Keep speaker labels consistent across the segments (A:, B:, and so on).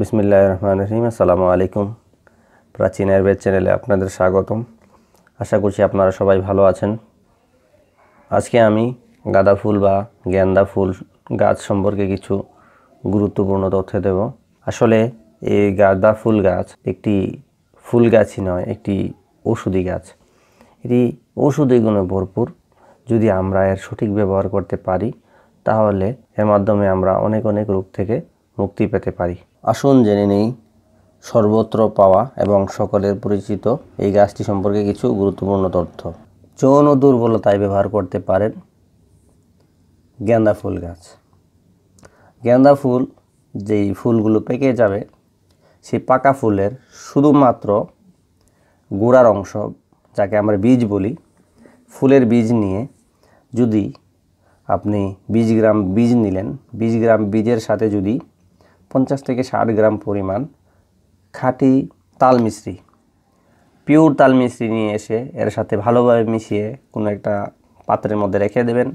A: বিসমিল্লা রহমান রহিম আসসালামু আলাইকুম প্রাচীন আয়ুর্বেদ চ্যানেলে আপনাদের স্বাগতম আশা করছি আপনারা সবাই ভালো আছেন আজকে আমি গাঁদা ফুল বা গ্যান্দা ফুল গাছ সম্পর্কে কিছু গুরুত্বপূর্ণ তথ্য দেব আসলে এই গাঁদা ফুল গাছ একটি ফুল গাছই নয় একটি ওষুধি গাছ এটি ওষুধি গুণে ভরপুর যদি আমরা এর সঠিক ব্যবহার করতে পারি তাহলে এর মাধ্যমে আমরা অনেক অনেক রোগ থেকে মুক্তি পেতে পারি আসুন জেনে নেই সর্বত্র পাওয়া এবং সকলের পরিচিত এই গাছটি সম্পর্কে কিছু গুরুত্বপূর্ণ তথ্য যৌন দুর্বলতায় ব্যবহার করতে পারেন গেঁদা ফুল গাছ গেঁদা ফুল যেই ফুলগুলো পেকে যাবে সেই পাকা ফুলের শুধুমাত্র গোড়ার অংশ যাকে আমরা বীজ বলি ফুলের বীজ নিয়ে যদি আপনি বিশ গ্রাম বীজ নিলেন বিশ গ্রাম বীজের সাথে যদি পঞ্চাশ থেকে ষাট গ্রাম পরিমাণ খাঁটি তালমিশ্রি পিওর তালমিশ্রি নিয়ে এসে এর সাথে ভালোভাবে মিশিয়ে কোনো একটা পাত্রের মধ্যে রেখে দেবেন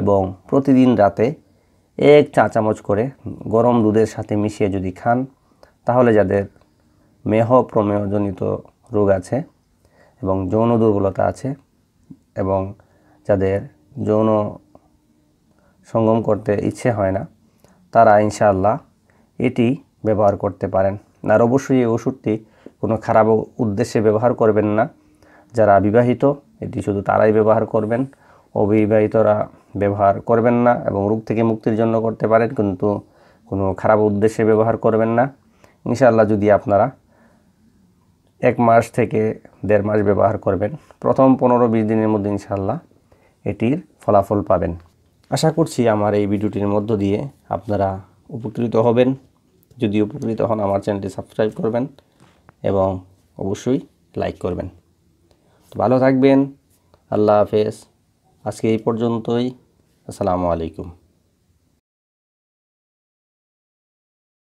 A: এবং প্রতিদিন রাতে এক চা চামচ করে গরম দুধের সাথে মিশিয়ে যদি খান তাহলে যাদের মেহ প্রমেয়জনিত রোগ আছে এবং যৌন দুর্বলতা আছে এবং যাদের যৌন সঙ্গম করতে ইচ্ছে হয় না তারা ইনশাআল্লাহ এটি ব্যবহার করতে পারেন আর অবশ্যই এই ওষুধটি কোনো খারাপ উদ্দেশ্যে ব্যবহার করবেন না যারা বিবাহিত এটি শুধু তারাই ব্যবহার করবেন অবিবাহিতরা ব্যবহার করবেন না এবং রোগ থেকে মুক্তির জন্য করতে পারেন কিন্তু কোনো খারাপ উদ্দেশ্যে ব্যবহার করবেন না ইনশাআল্লাহ যদি আপনারা এক মাস থেকে দেড় মাস ব্যবহার করবেন প্রথম পনেরো বিশ দিনের মধ্যে ইনশাআল্লাহ এটির ফলাফল পাবেন আশা করছি আমার এই ভিডিওটির মধ্য দিয়ে আপনারা উপকৃত হবেন যদি উপকৃত হন আমার চ্যানেলটি সাবস্ক্রাইব করবেন এবং অবশ্যই লাইক করবেন তো ভালো থাকবেন আল্লাহ হাফেজ আজকে এই পর্যন্তই আসসালামু আলাইকুম